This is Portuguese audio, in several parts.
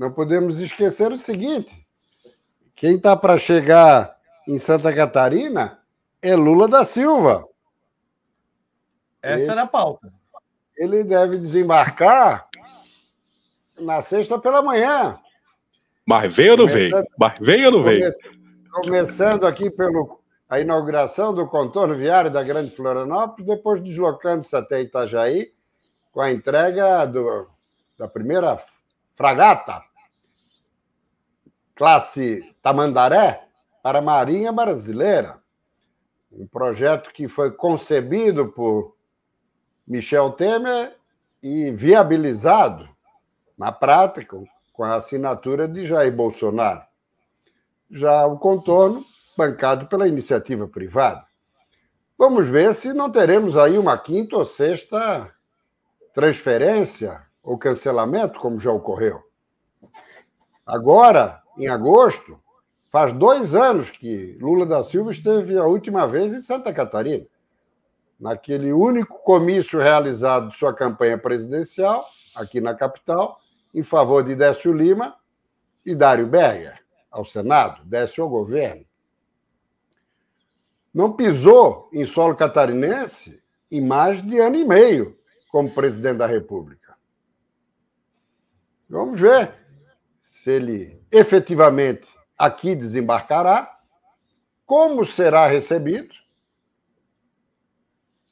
não podemos esquecer o seguinte: quem está para chegar em Santa Catarina é Lula da Silva. Essa ele, era a pauta. Ele deve desembarcar na sexta pela manhã. Mas veio ou não veio? Mas veio ou não veio? Começando aqui pelo a inauguração do contorno viário da Grande Florianópolis, depois deslocando-se até Itajaí, com a entrega do, da primeira fragata classe Tamandaré para a Marinha Brasileira. Um projeto que foi concebido por Michel Temer e viabilizado na prática com a assinatura de Jair Bolsonaro. Já o contorno bancado pela iniciativa privada. Vamos ver se não teremos aí uma quinta ou sexta transferência ou cancelamento, como já ocorreu. Agora, em agosto, faz dois anos que Lula da Silva esteve a última vez em Santa Catarina, naquele único comício realizado de sua campanha presidencial, aqui na capital, em favor de Décio Lima e Dário Berger, ao Senado, Décio ao governo. Não pisou em solo catarinense em mais de ano e meio como presidente da República. Vamos ver se ele efetivamente aqui desembarcará, como será recebido,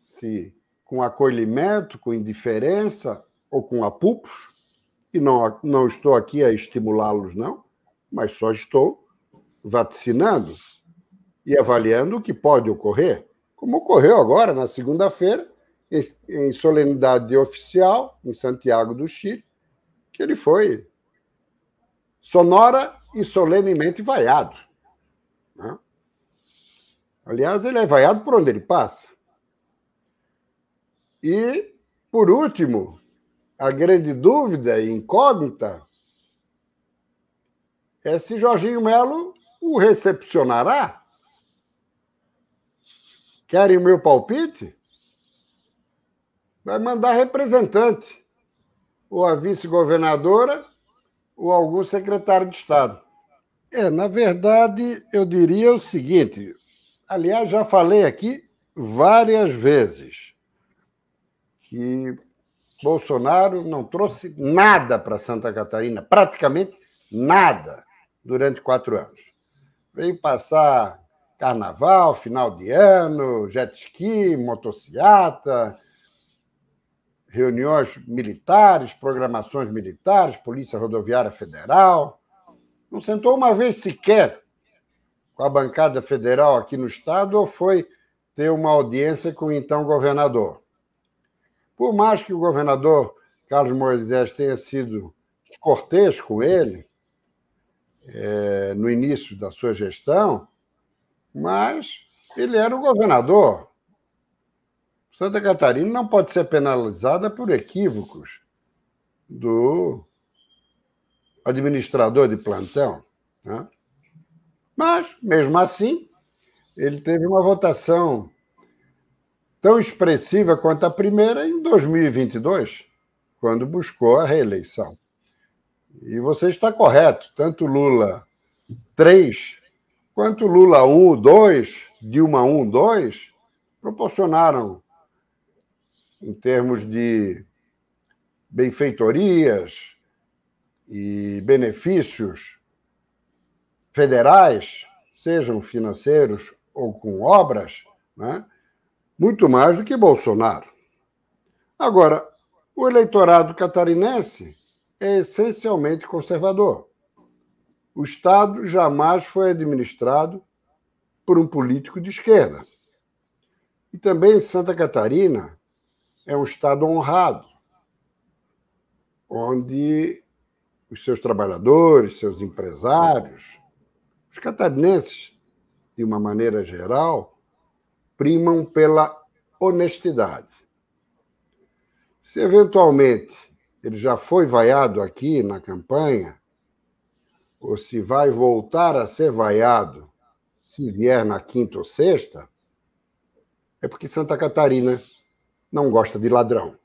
se com acolhimento, com indiferença ou com apupos, e não, não estou aqui a estimulá-los, não, mas só estou vaticinando e avaliando o que pode ocorrer, como ocorreu agora na segunda-feira, em solenidade oficial em Santiago do Chile, que ele foi sonora e solenemente vaiado. Né? Aliás, ele é vaiado por onde ele passa. E, por último, a grande dúvida e incógnita é se Jorginho Melo o recepcionará. Querem o meu palpite? Vai mandar representante ou a vice-governadora o algum secretário de Estado. É, na verdade, eu diria o seguinte: aliás, já falei aqui várias vezes que Bolsonaro não trouxe nada para Santa Catarina, praticamente nada, durante quatro anos. Veio passar carnaval, final de ano, jet ski, motocicleta, reuniões militares, programações militares, Polícia Rodoviária Federal. Não sentou uma vez sequer com a bancada federal aqui no Estado ou foi ter uma audiência com o então governador. Por mais que o governador Carlos Moisés tenha sido cortês com ele é, no início da sua gestão, mas ele era o governador, Santa Catarina não pode ser penalizada por equívocos do administrador de plantão. Né? Mas, mesmo assim, ele teve uma votação tão expressiva quanto a primeira em 2022, quando buscou a reeleição. E você está correto, tanto Lula 3 quanto Lula 1, 2, Dilma 1, 2 proporcionaram em termos de benfeitorias e benefícios federais, sejam financeiros ou com obras, né? muito mais do que Bolsonaro. Agora, o eleitorado catarinense é essencialmente conservador. O Estado jamais foi administrado por um político de esquerda. E também Santa Catarina, é um Estado honrado, onde os seus trabalhadores, seus empresários, os catarinenses, de uma maneira geral, primam pela honestidade. Se eventualmente ele já foi vaiado aqui na campanha, ou se vai voltar a ser vaiado se vier na quinta ou sexta, é porque Santa Catarina não gosta de ladrão.